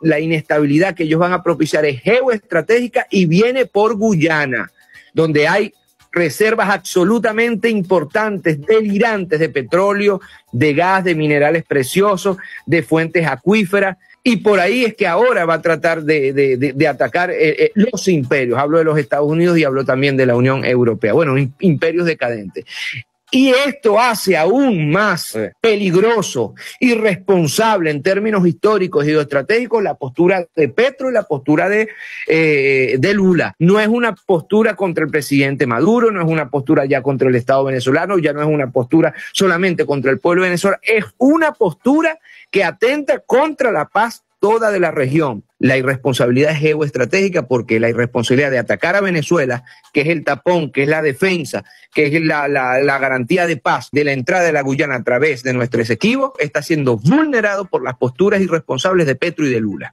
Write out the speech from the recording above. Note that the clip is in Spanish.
la inestabilidad que ellos van a propiciar es geoestratégica y viene por Guyana, donde hay reservas absolutamente importantes, delirantes de petróleo, de gas, de minerales preciosos, de fuentes acuíferas. Y por ahí es que ahora va a tratar de, atacar eh, eh, los imperios. Hablo de los Estados Unidos y hablo también de la Unión Europea. Bueno, imperios decadentes. Y esto hace aún más peligroso, irresponsable en términos históricos y geoestratégicos la postura de Petro y la postura de, eh, de Lula. No es una postura contra el presidente Maduro, no es una postura ya contra el Estado venezolano, ya no es una postura solamente contra el pueblo venezolano, es una postura que atenta contra la paz toda de la región la irresponsabilidad geoestratégica porque la irresponsabilidad de atacar a Venezuela, que es el tapón, que es la defensa, que es la, garantía de paz de la entrada de la Guyana a través de nuestros equipos, está siendo vulnerado por las posturas irresponsables de Petro y de Lula.